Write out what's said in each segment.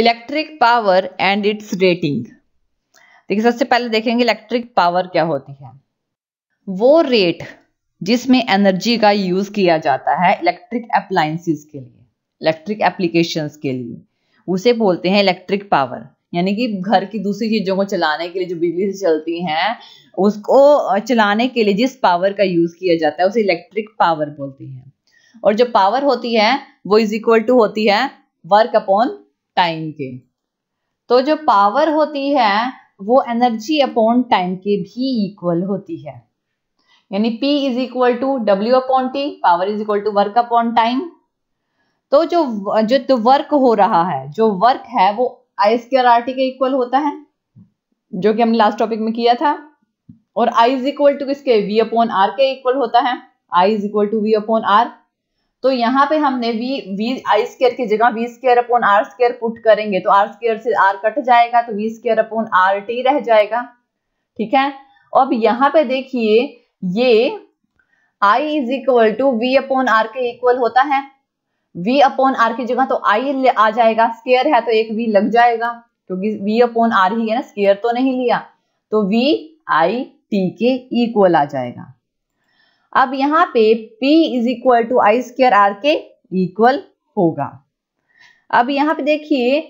electric power and its rating देखिए सबसे पहले देखेंगे इलेक्ट्रिक पावर क्या होती है वो रेट जिसमें एनर्जी का यूज किया जाता है इलेक्ट्रिक अप्लायंसेस के लिए इलेक्ट्रिक एप्लीकेशन के लिए उसे बोलते हैं इलेक्ट्रिक पावर यानी कि घर की दूसरी चीजों को चलाने के लिए जो बिजली से चलती हैं उसको चलाने के लिए जिस पावर का यूज किया जाता है उसे इलेक्ट्रिक पावर बोलते हैं और जो पावर होती है वो इज इक्वल टू होती है वर्क अपॉन टाइम के तो जो पावर होती है वो एनर्जी अपॉन टाइम के भी इक्वल होती है यानी P is equal to W upon T power is equal to work upon time तो जो जो तो वर्क हो रहा है जो वर्क है वो आई स्क्र आर टी के इक्वल होता है जो कि हमने लास्ट टॉपिक में किया था और आई इज इक्वल टू किसके वी अपॉन आर के इक्वल होता है I is equal to V upon R तो यहाँ पे हमने वी वी आई स्केयर की जगह V square upon R square put करेंगे तो आर स्केयर से आर कट जाएगा तो V square upon R T रह जाएगा ठीक है अब यहाँ पे देखिए ये i is equal to V upon R के इक्वल होता है v अपॉन आर की जगह तो i आ जाएगा स्केयर है तो एक v लग जाएगा क्योंकि v अपॉन आर ही है ना स्केयर तो नहीं लिया तो v i t के इक्वल आ जाएगा अब यहाँ पे P is equal to I square R के इक्वल होगा अब यहाँ पे देखिए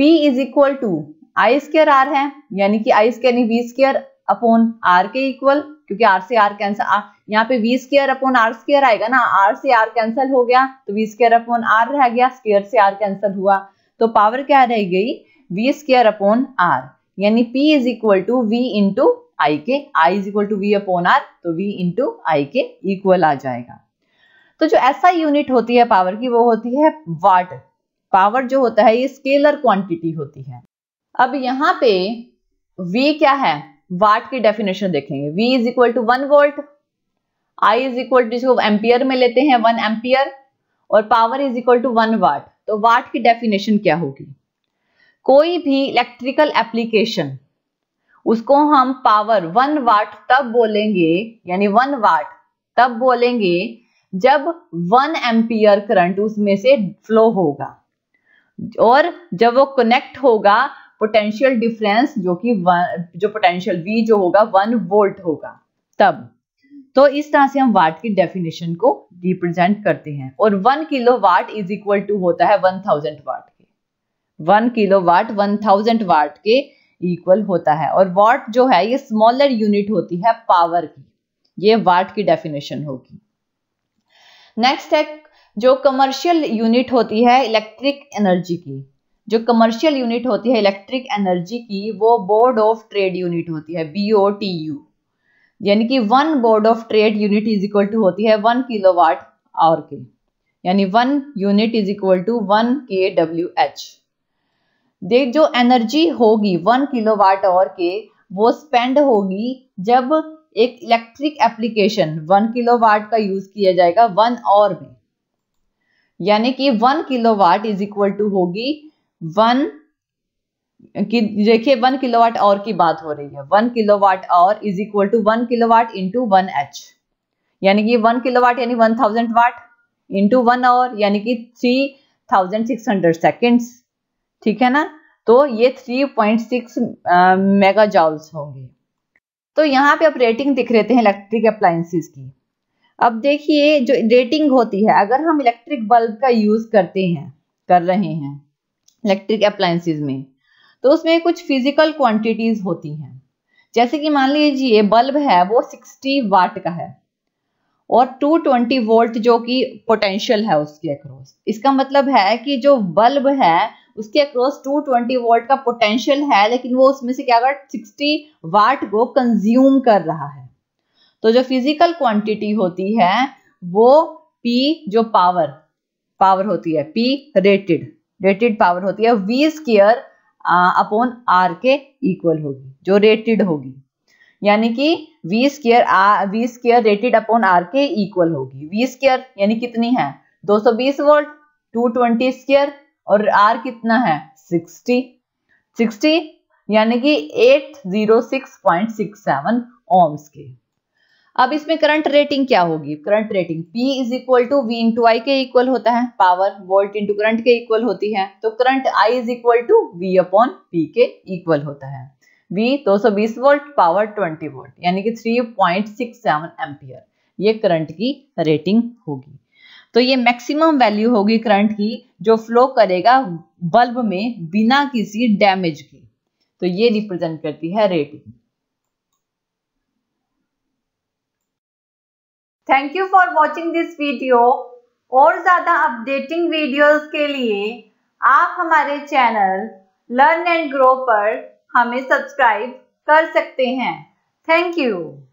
P is equal to I square R है यानी कि आई स्क्र यानी वी स्क्र अपॉन आर के इक्वल क्योंकि आर से आर कैंसल यहाँ पे V square upon R square आएगा ना आर से आर कैंसल हो गया तो वी स्केयर अपोन आर रह गया स्केयर से आर कैंसल हुआ तो पावर क्या रह गई वी स्केयर अपोन आर यानी P is equal to V into I के I is equal to V upon R तो वी इंटू आई के इक्वल आ जाएगा तो जो ऐसा यूनिट होती है पावर की वो होती है वाट पावर जो होता है ये स्केलर क्वांटिटी होती है अब यहां पे V क्या है वाट की डेफिनेशन देखेंगे V is equal to one volt I is equal to इसको एम्पियर में लेते हैं वन एम्पियर और power is equal to one watt तो वाट की डेफिनेशन क्या होगी कोई भी इलेक्ट्रिकल एप्लीकेशन उसको हम पावर वन वाट तब बोलेंगे यानी वन वाट तब बोलेंगे जब वन एम्पियर करंट उसमें से फ्लो होगा और जब वो कनेक्ट होगा पोटेंशियल डिफरेंस जो कि जो पोटेंशियल वी जो होगा वन वोल्ट होगा तब तो इस तरह से हम वाट की डेफिनेशन को रिप्रेजेंट करते हैं और one kilowatt is equal to होता है वन थाउजेंड वाट के one kilowatt one thousand watt के इक्वल होता है और वाट जो है ये स्मॉलर यूनिट होती है पावर की ये वाट की डेफिनेशन होगी नेक्स्ट है जो कमर्शियल यूनिट होती है इलेक्ट्रिक एनर्जी की जो कमर्शियल यूनिट होती है इलेक्ट्रिक एनर्जी की वो बोर्ड ऑफ ट्रेड यूनिट होती है बी ओ टी यू यानी कि one board of trade unit is equal to होती है वन किलो वाट आवर के यानी one unit is equal to one K W H देख जो एनर्जी होगी वन किलो वाट आवर के वो स्पेंड होगी जब एक electric application one kilowatt का यूज किया जाएगा वन आवर में यानी कि one kilowatt is equal to होगी वन कि देखिए वन किलो वाट आवर की बात हो रही है one kilowatt hour is equal to one kilowatt into one H यानी कि वन किलो वाट यानी one thousand watt into one hour यानी कि three thousand six hundred seconds ठीक है ना तो ये 3.6 मेगा जॉल्स होंगे तो यहाँ पे आप रेटिंग दिख रहे हैं इलेक्ट्रिक अप्लायंसेस की अब देखिए जो रेटिंग होती है अगर हम इलेक्ट्रिक बल्ब का यूज करते हैं कर रहे हैं इलेक्ट्रिक अप्लायसेज में तो उसमें कुछ फिजिकल क्वांटिटीज होती हैं जैसे कि मान लीजिए बल्ब है वो 60 वाट का है और 220 वोल्ट जो कि पोटेंशियल है उसके अक्रॉस इसका मतलब है कि जो बल्ब है उसके अक्रॉस 220 वोल्ट का पोटेंशियल है लेकिन वो उसमें से क्या कर 60 वाट को कंज्यूम कर रहा है तो जो फिजिकल क्वांटिटी होती है वो पी जो पावर पावर होती है पी रेटेड रेटेड पावर होती है वी स्केयर अपॉन आर के इक्वल होगी जो रेटेड होगी यानी कि V square V square rated upon R के इक्वल होगी वी स्केयर यानी कितनी है 220 वोल्ट 220 स्केयर और आर कितना है सिक्सटी सिक्सटी यानी कि eight zero six six point seven ohms के अब इसमें करंट रेटिंग क्या होगी current rating P is equal to V into I के इक्वल होता है पावर वोल्ट इंटू करंट के इक्वल होती है तो current I is equal to V upon P के इक्वल होता है V 220 वोल्ट पावर 20 वोल्ट यानी कि 3.67 पॉइंट ये करंट की रेटिंग होगी तो ये मैक्सिमम वैल्यू होगी करंट की जो फ्लो करेगा बल्ब में बिना किसी डैमेज के तो ये रिप्रेजेंट करती है rating thank you for watching this video और ज्यादा अपडेटिंग वीडियोस के लिए आप हमारे चैनल लर्न एंड ग्रो पर हमें सब्सक्राइब कर सकते हैं थैंक यू